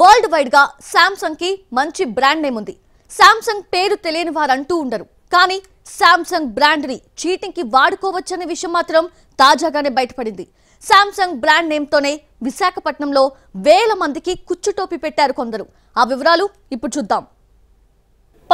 world wide గా Samsung కి మంచి బ్రాండ్ నేమ్ ఉంది శాంసంగ్ పేరు తెలియని వారంటూ ఉండరు కానీ శాంసంగ్ బ్రాండ్ ని చీటింగ్ కి వాడుకోవచ్చనే విషయం మాత్రం తాజాగానే బయటపడింది శాంసంగ్ బ్రాండ్ నేమ్ తోనే విశాఖపట్నంలో వేల మందికి కుచ్చు టోపీ పెట్టారు కొందరు ఆ వివరాలు ఇప్పుడు చూద్దాం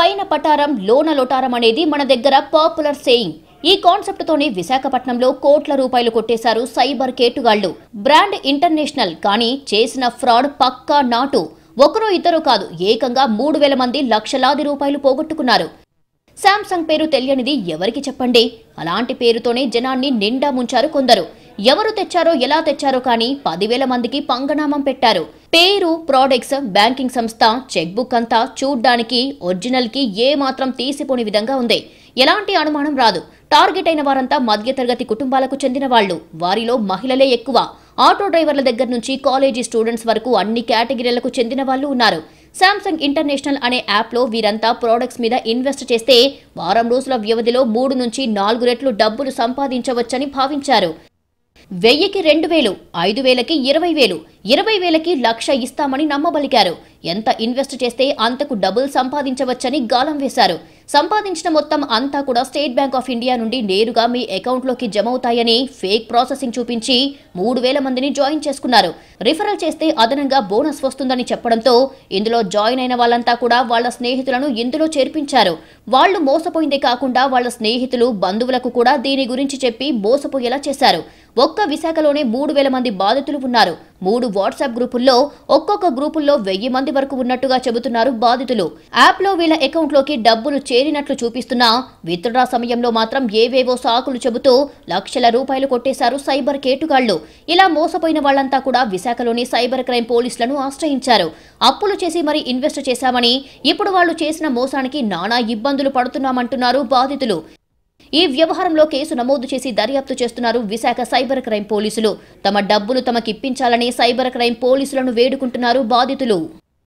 పైన పటారం లోన లోటారం అనేది మన దగ్గర పాపులర్ సేయింగ్ ఈ కాన్సెప్ట్తోనే విశాఖపట్నంలో కోట్ల రూపాయలు కొట్టేశారు సైబర్ కేటుగాళ్లు బ్రాండ్ ఇంటర్నేషనల్ కానీ చేసిన ఫ్రాడ్ పక్కా నాటు ఒకరో ఇద్దరు కాదు ఏకంగా మూడు వేల మంది లక్షలాది రూపాయలు పోగొట్టుకున్నారు శాంసంగ్ పేరు తెలియనిది ఎవరికి చెప్పండి అలాంటి పేరుతోనే జనాన్ని నిండా ముంచారు కొందరు ఎవరు తెచ్చారో ఎలా తెచ్చారో కానీ పదివేల మందికి పంగనామం పెట్టారు పేరు ప్రోడక్ట్స్ బ్యాంకింగ్ సంస్థ చెక్ బుక్ అంతా చూడ్డానికి ఒరిజినల్ కి ఏ మాత్రం తీసిపోని విధంగా ఉంది ఎలాంటి అనుమానం రాదు టార్గెట్ అయిన వారంతా మధ్యతరగతి కుటుంబాలకు చెందిన వాళ్ళు వారిలో మహిళలే ఎక్కువ ఆటో డ్రైవర్ల దగ్గర నుంచి కాలేజీ స్టూడెంట్స్ వరకు అన్ని కేటగిరీలకు చెందిన వాళ్ళు ఉన్నారు శాంసంగ్ ఇంటర్నేషనల్ అనే యాప్లో వీరంతా ప్రోడక్ట్స్ మీద ఇన్వెస్ట్ చేస్తే వారం రోజుల వ్యవధిలో మూడు నుంచి నాలుగు రెట్లు డబ్బులు సంపాదించవచ్చని భావించారు వెయ్యికి రెండు వేలు ఐదు వేలకి ఇరవై వేలు ఇరవై వేలకి లక్ష ఇస్తామని నమ్మబలికారు ఎంత ఇన్వెస్ట్ చేస్తే అంతకు డబుల్ సంపాదించవచ్చని గాలం వేశారు సంపాదించిన మొత్తం అంతా కూడా స్టేట్ బ్యాంక్ ఆఫ్ ఇండియా నుండి నేరుగా మీ అకౌంట్లోకి జమ అవుతాయని ఫేక్ ప్రాసెసింగ్ చూపించి మూడు వేల మందిని జాయిన్ చేసుకున్నారు రిఫరల్ చేస్తే అదనంగా బోనస్ వస్తుందని చెప్పడంతో ఇందులో జాయిన్ అయిన వాళ్ళంతా కూడా వాళ్ళ స్నేహితులను ఇందులో చేర్పించారు వాళ్ళు మోసపోయిందే కాకుండా వాళ్ళ స్నేహితులు బంధువులకు కూడా దీని గురించి చెప్పి మోసపోయేలా చేశారు ఒక్క విశాఖలోనే మూడు వేల మంది బాధితులు ఉన్నారు మూడు వాట్సాప్ గ్రూపుల్లో ఒక్కొక్క గ్రూపుల్లో వెయ్యి మంది వరకు ఉన్నట్టుగా చెబుతున్నారు బాధితులు యాప్లో వీళ్ళ అకౌంట్లోకి డబ్బులు చేరినట్లు చూపిస్తున్నా విత్డ్రా సమయంలో మాత్రం ఏవేవో సాకులు చెబుతూ లక్షల రూపాయలు కొట్టేశారు సైబర్ కేటుగాళ్లు ఇలా మోసపోయిన వాళ్లంతా కూడా విశాఖలోని సైబర్ క్రైమ్ పోలీసులను ఆశ్రయించారు అప్పులు చేసి మరి ఇన్వెస్ట్ చేశామని ఇప్పుడు వాళ్లు చేసిన మోసానికి నానా ఇబ్బందులు పడుతున్నామంటున్నారు బాధితులు ఈ వ్యవహారంలో కేసు నమోదు చేసి దర్యాప్తు చేస్తున్నారు విశాఖ సైబర్ క్రైమ్ పోలీసులు తమ డబ్బులు తమకిప్పించాలని సైబర్ క్రైమ్ పోలీసులను వేడుకుంటున్నారు బాధితులు